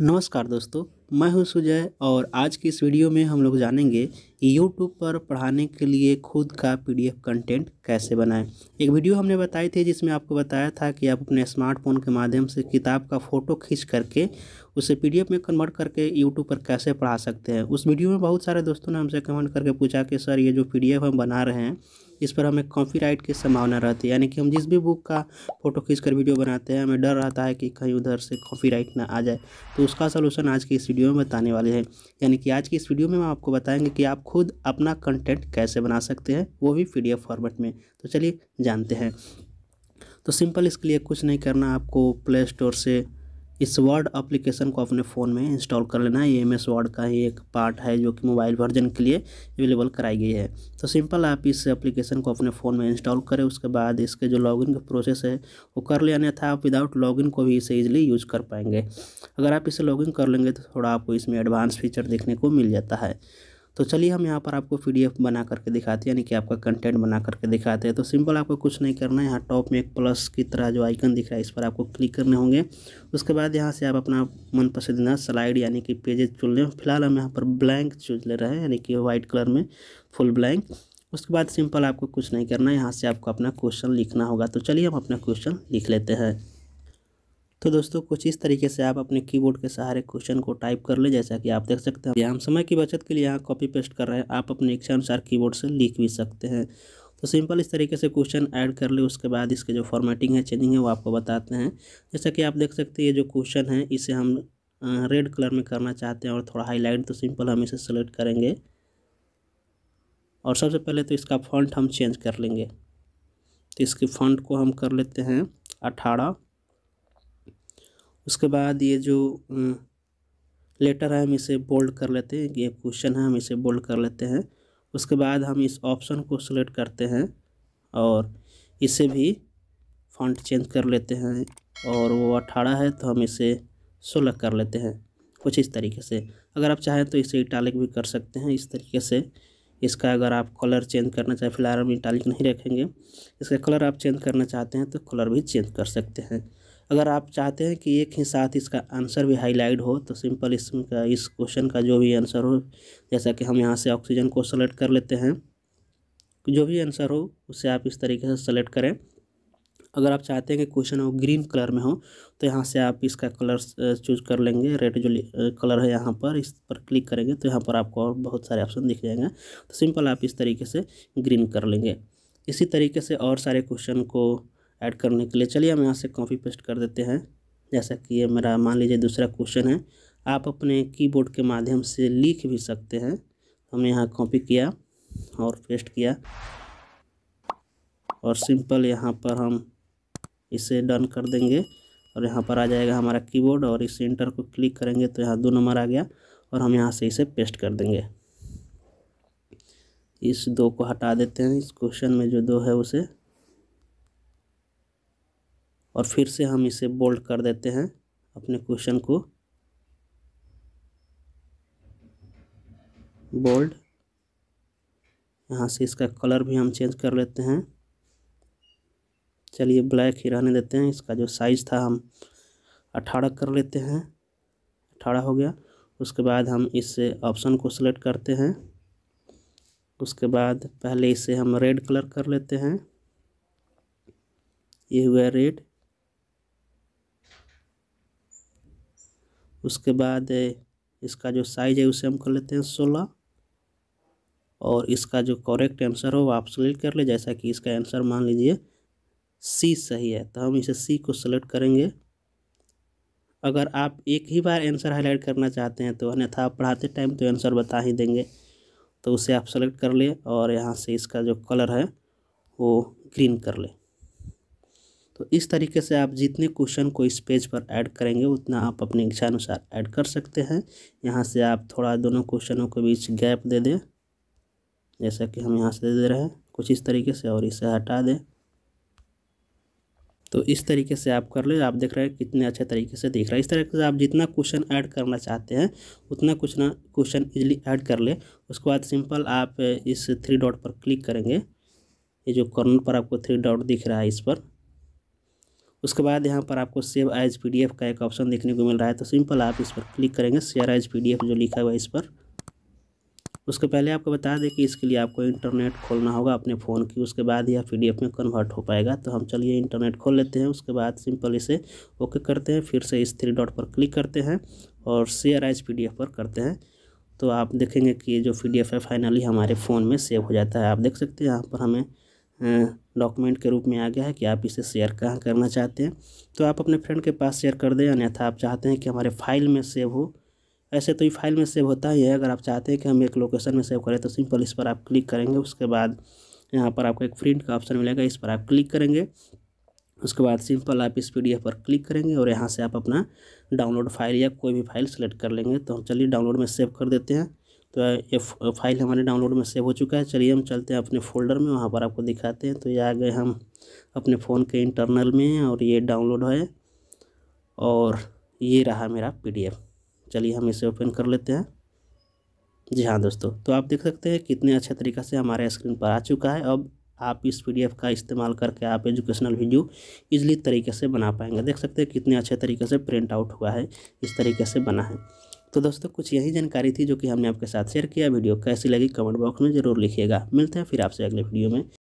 नमस्कार दोस्तों मैं हूं सुजय और आज की इस वीडियो में हम लोग जानेंगे यूट्यूब पर पढ़ाने के लिए खुद का पीडीएफ कंटेंट कैसे बनाएं एक वीडियो हमने बताई थी जिसमें आपको बताया था कि आप अपने स्मार्टफोन के माध्यम से किताब का फ़ोटो खींच करके उसे पीडीएफ में कन्वर्ट करके यूट्यूब पर कैसे पढ़ा सकते हैं उस वीडियो में बहुत सारे दोस्तों ने हमसे कमेंट करके पूछा कि सर ये जो पी हम बना रहे हैं इस पर हमें कॉपीराइट की संभावना रहती है यानी कि हम जिस भी बुक का फ़ोटो खींचकर वीडियो बनाते हैं हमें डर रहता है कि कहीं उधर से कॉपीराइट ना आ जाए तो उसका सलूशन आज की इस वीडियो में बताने वाले हैं यानी कि आज की इस वीडियो में हम आपको बताएंगे कि आप खुद अपना कंटेंट कैसे बना सकते हैं वो भी पी फॉर्मेट में तो चलिए जानते हैं तो सिंपल इसके लिए कुछ नहीं करना आपको प्ले स्टोर से इस वर्ड एप्लीकेशन को अपने फ़ोन में इंस्टॉल कर लेना है ये एम एस वर्ड का ही एक पार्ट है जो कि मोबाइल वर्जन के लिए अवेलेबल कराई गई है तो सिंपल आप इस एप्लीकेशन को अपने फ़ोन में इंस्टॉल करें उसके बाद इसके जो लॉगिन का प्रोसेस है वो कर ले था आप विदाउट लॉगिन को भी इसे ईजिली यूज़ कर पाएंगे अगर आप इसे लॉगिन कर लेंगे तो थोड़ा आपको इसमें एडवांस फीचर देखने को मिल जाता है तो चलिए हम यहाँ पर आपको पी बना करके दिखाते हैं यानी कि आपका कंटेंट बना करके दिखाते हैं तो सिंपल आपको कुछ नहीं करना है यहाँ टॉप में एक प्लस की तरह जो आइकन दिख रहा है इस पर आपको क्लिक करने होंगे उसके बाद यहाँ से आप अपना मनपसंदीदा स्लाइड यानी कि पेजेज चुन लें फिलहाल हम यहाँ पर ब्लैंक चुन ले रहे हैं यानी कि वाइट कलर में फुल ब्लैंक उसके बाद सिंपल आपको कुछ नहीं करना है यहाँ से आपको अपना क्वेश्चन लिखना होगा तो चलिए हम अपना क्वेश्चन लिख लेते हैं तो दोस्तों कुछ इस तरीके से आप अपने कीबोर्ड के सहारे क्वेश्चन को टाइप कर ले जैसा कि आप देख सकते हैं हम समय की बचत के लिए यहाँ कॉपी पेस्ट कर रहे हैं आप अपने इच्छा अनुसार कीबोर्ड से लिख भी सकते हैं तो सिंपल इस तरीके से क्वेश्चन ऐड कर ले उसके बाद इसके जो फॉर्मेटिंग है चेंजिंग है वो आपको बताते हैं जैसा कि आप देख सकते हैं ये जो क्वेश्चन है इसे हम रेड कलर में करना चाहते हैं और थोड़ा हाईलाइट तो सिंपल हम इसे सेलेक्ट करेंगे और सबसे पहले तो इसका फॉन्ट हम चेंज कर लेंगे तो इसके फॉन्ट को हम कर लेते हैं अठारह उसके बाद ये जो लेटर है हम इसे बोल्ड कर लेते हैं ये क्वेश्चन है हम इसे बोल्ड कर लेते हैं उसके बाद हम इस ऑप्शन को सिलेक्ट करते हैं और इसे भी फॉन्ट चेंज कर लेते हैं और वो अठारह है तो हम इसे सोलह कर लेते हैं कुछ इस तरीके से अगर आप चाहें तो इसे इटालिक भी कर सकते हैं इस तरीके से इसका अगर आप कलर चेंज करना चाहें फिलहाल हम इटालिक नहीं रखेंगे इसका कलर आप चेंज करना चाहते हैं तो कलर भी चेंज कर सकते हैं अगर आप चाहते हैं कि एक ही साथ इसका आंसर भी हाईलाइट हो तो सिंपल इसका इस क्वेश्चन का जो भी आंसर हो जैसा कि हम यहाँ से ऑक्सीजन को सेलेक्ट कर लेते हैं जो भी आंसर हो उसे आप इस तरीके से सेलेक्ट करें अगर आप चाहते हैं कि क्वेश्चन वो ग्रीन कलर में हो तो यहाँ से आप इसका कलर चूज कर लेंगे रेड जो कलर है यहाँ पर इस पर क्लिक करेंगे तो यहाँ पर आपको और बहुत सारे ऑप्शन दिख जाएंगे तो सिंपल आप इस तरीके से ग्रीन कर लेंगे इसी तरीके से और सारे क्वेश्चन को ऐड करने के लिए चलिए हम यहाँ से कॉपी पेस्ट कर देते हैं जैसा कि ये मेरा मान लीजिए दूसरा क्वेश्चन है आप अपने कीबोर्ड के माध्यम से लिख भी सकते हैं हमने यहाँ कॉपी किया और पेस्ट किया और सिंपल यहाँ पर हम इसे डन कर देंगे और यहाँ पर आ जाएगा हमारा कीबोर्ड और इस इंटर को क्लिक करेंगे तो यहाँ दो नंबर आ गया और हम यहाँ से इसे पेस्ट कर देंगे इस दो को हटा देते हैं इस क्वेश्चन में जो दो है उसे और फिर से हम इसे बोल्ड कर देते हैं अपने क्वेश्चन को बोल्ड यहाँ से इसका कलर भी हम चेंज कर लेते हैं चलिए ब्लैक ही रहने देते हैं इसका जो साइज़ था हम अठारह कर लेते हैं अठारह हो गया उसके बाद हम इस ऑप्शन को सिलेक्ट करते हैं उसके बाद पहले इसे हम रेड कलर कर लेते हैं ये हुआ रेड उसके बाद इसका जो साइज है उसे हम कर लेते हैं सोलह और इसका जो करेक्ट आंसर हो वो आप सेलेक्ट कर ले जैसा कि इसका आंसर मान लीजिए सी सही है तो हम इसे सी को सेलेक्ट करेंगे अगर आप एक ही बार आंसर हाईलाइट करना चाहते हैं तो अन्यथा आप पढ़ाते टाइम तो आंसर बता ही देंगे तो उसे आप सेलेक्ट कर ले और यहाँ से इसका जो कलर है वो ग्रीन कर ले तो इस तरीके से आप जितने क्वेश्चन को इस पेज पर ऐड करेंगे उतना आप अपनी इच्छानुसार ऐड कर सकते हैं यहाँ से आप थोड़ा दोनों क्वेश्चनों के बीच गैप दे दें जैसा कि हम यहाँ से दे दे रहे हैं कुछ इस तरीके से और इसे हटा दें तो इस तरीके से आप कर ले आप देख रहे हैं कितने अच्छे तरीके से दिख रहा है इस तरीके से आप जितना क्वेश्चन ऐड करना चाहते हैं उतना कुछ ना क्वेश्चन इजीली ऐड कर ले उसके बाद सिंपल आप इस थ्री डॉट पर क्लिक करेंगे ये जो कॉर्नर पर आपको थ्री डॉट दिख रहा है इस पर उसके बाद यहाँ पर आपको सेव एज पी का एक ऑप्शन देखने को मिल रहा है तो सिंपल आप इस पर क्लिक करेंगे शेयर एज पी जो लिखा हुआ है इस पर उसके पहले आपको बता दें कि इसके लिए आपको इंटरनेट खोलना होगा अपने फ़ोन की उसके बाद यह पी में कन्वर्ट हो पाएगा तो हम चलिए इंटरनेट खोल लेते हैं उसके बाद सिंपल इसे ओके करते हैं फिर से इस थ्री डॉट पर क्लिक करते हैं और शेयर एज पी पर करते हैं तो आप देखेंगे कि जो पी है फाइनली हमारे फ़ोन में सेव हो जाता है आप देख सकते हैं यहाँ पर हमें डॉक्यूमेंट के रूप में आ गया है कि आप इसे शेयर कहाँ करना चाहते हैं तो आप अपने फ्रेंड के पास शेयर कर दें अन्यथा आप चाहते हैं कि हमारे फाइल में सेव हो ऐसे तो ये फाइल में सेव होता ही है अगर आप चाहते हैं कि हम एक लोकेशन में सेव करें तो सिंपल इस पर आप क्लिक करेंगे उसके बाद यहाँ पर आपको एक प्रिंट का ऑप्शन मिलेगा इस पर आप क्लिक करेंगे उसके बाद सिंपल आप इस पी पर क्लिक करेंगे और यहाँ से आप अपना डाउनलोड फाइल या कोई भी फाइल सेलेक्ट कर लेंगे तो हम चलिए डाउनलोड में सेव कर देते हैं तो ये फाइल हमारे डाउनलोड में सेव हो चुका है चलिए हम चलते हैं अपने फोल्डर में वहाँ पर आपको दिखाते हैं तो ये आ गए हम अपने फ़ोन के इंटरनल में और ये डाउनलोड है और ये रहा मेरा पीडीएफ चलिए हम इसे ओपन कर लेते हैं जी हाँ दोस्तों तो आप देख सकते हैं कितने अच्छे तरीके से हमारे स्क्रीन पर आ चुका है अब आप इस पी का इस्तेमाल करके आप एजुकेशनल वीडियो इजली तरीके से बना पाएंगे देख सकते हैं कितने अच्छे तरीके से प्रिंट आउट हुआ है इस तरीके से बना है तो दोस्तों कुछ यही जानकारी थी जो कि हमने आपके साथ शेयर किया वीडियो कैसी लगी कमेंट बॉक्स में जरूर लिखिएगा मिलते हैं फिर आपसे अगले वीडियो में